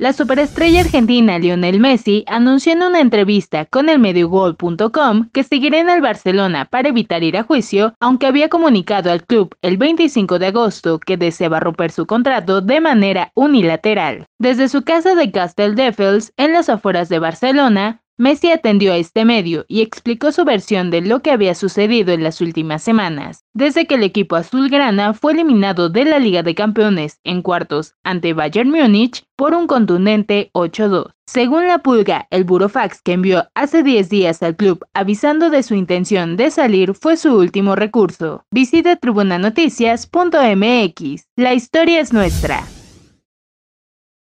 La superestrella argentina Lionel Messi anunció en una entrevista con el mediogol.com que seguirá en el Barcelona para evitar ir a juicio, aunque había comunicado al club el 25 de agosto que deseaba romper su contrato de manera unilateral. Desde su casa de Defels, en las afueras de Barcelona, Messi atendió a este medio y explicó su versión de lo que había sucedido en las últimas semanas, desde que el equipo azulgrana fue eliminado de la Liga de Campeones en cuartos ante Bayern Múnich por un contundente 8-2. Según la pulga, el burofax que envió hace 10 días al club avisando de su intención de salir fue su último recurso. Visita tribunanoticias.mx. La historia es nuestra.